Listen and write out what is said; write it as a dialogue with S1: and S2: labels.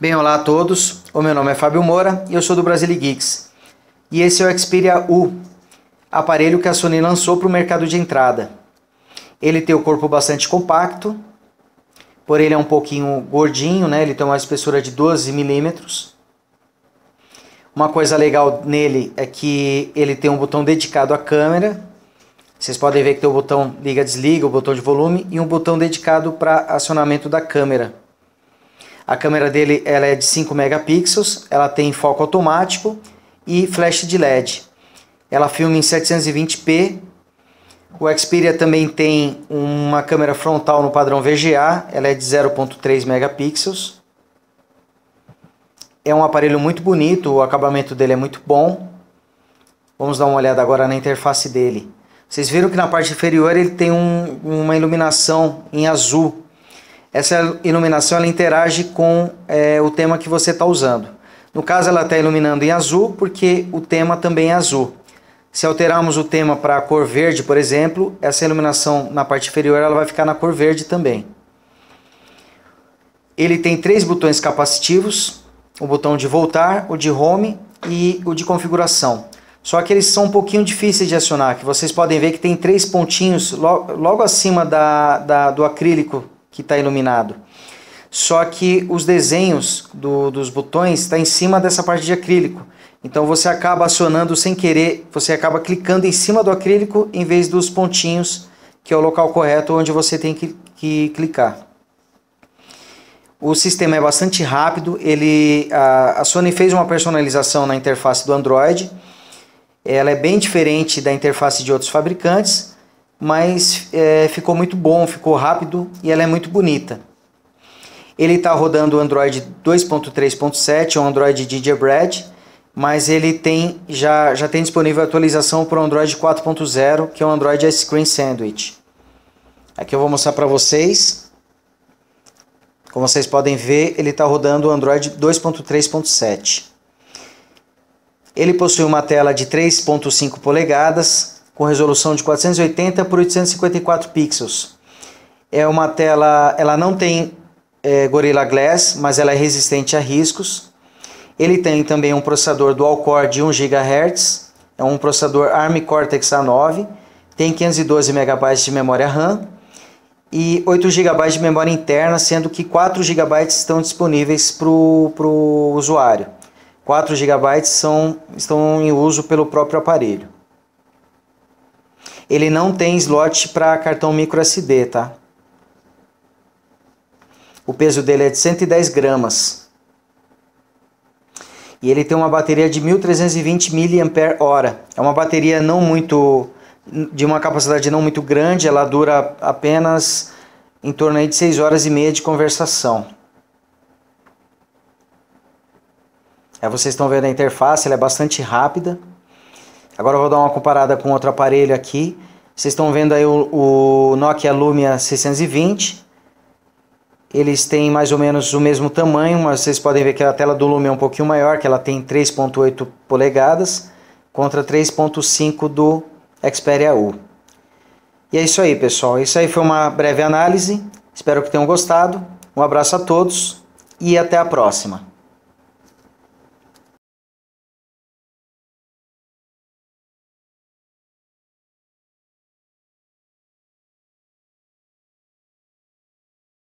S1: Bem, olá a todos. O meu nome é Fábio Moura e eu sou do Brasil Geeks. E esse é o Xperia U, aparelho que a Sony lançou para o mercado de entrada. Ele tem o corpo bastante compacto, porém ele é um pouquinho gordinho, né? Ele tem uma espessura de 12 milímetros. Uma coisa legal nele é que ele tem um botão dedicado à câmera. Vocês podem ver que tem o botão liga-desliga, o botão de volume e um botão dedicado para acionamento da câmera. A câmera dele ela é de 5 megapixels, ela tem foco automático e flash de LED. Ela filma em 720p. O Xperia também tem uma câmera frontal no padrão VGA, ela é de 0.3 megapixels. É um aparelho muito bonito, o acabamento dele é muito bom. Vamos dar uma olhada agora na interface dele. Vocês viram que na parte inferior ele tem um, uma iluminação em azul essa iluminação ela interage com é, o tema que você está usando. No caso, ela está iluminando em azul porque o tema também é azul. Se alterarmos o tema para a cor verde, por exemplo, essa iluminação na parte inferior ela vai ficar na cor verde também. Ele tem três botões capacitivos, o botão de voltar, o de home e o de configuração. Só que eles são um pouquinho difíceis de acionar, que vocês podem ver que tem três pontinhos logo, logo acima da, da, do acrílico que está iluminado. Só que os desenhos do, dos botões está em cima dessa parte de acrílico. Então você acaba acionando sem querer, você acaba clicando em cima do acrílico em vez dos pontinhos, que é o local correto onde você tem que, que clicar. O sistema é bastante rápido, ele, a, a Sony fez uma personalização na interface do Android, ela é bem diferente da interface de outros fabricantes, mas é, ficou muito bom, ficou rápido e ela é muito bonita. Ele está rodando o Android 2.3.7, o é Android Gingerbread, mas ele tem já, já tem disponível a atualização para o Android 4.0, que é o Android Ice Cream Sandwich. Aqui eu vou mostrar para vocês. Como vocês podem ver, ele está rodando o Android 2.3.7. Ele possui uma tela de 3.5 polegadas, com resolução de 480 por 854 pixels. É uma tela, ela não tem é, Gorilla Glass, mas ela é resistente a riscos. Ele tem também um processador dual core de 1 GHz, é um processador ARM Cortex A9, tem 512 MB de memória RAM e 8 GB de memória interna, sendo que 4 GB estão disponíveis para o usuário. 4 GB são, estão em uso pelo próprio aparelho ele não tem slot para cartão micro SD, tá? O peso dele é de 110 gramas. E ele tem uma bateria de 1.320 mAh. É uma bateria não muito... de uma capacidade não muito grande, ela dura apenas em torno de 6 horas e meia de conversação. É, vocês estão vendo a interface, ela é bastante rápida. Agora eu vou dar uma comparada com outro aparelho aqui. Vocês estão vendo aí o, o Nokia Lumia 620. Eles têm mais ou menos o mesmo tamanho, mas vocês podem ver que a tela do Lumia é um pouquinho maior, que ela tem 3.8 polegadas contra 3.5 do Xperia U. E é isso aí, pessoal. Isso aí foi uma breve análise. Espero que tenham gostado. Um abraço a todos e até a próxima.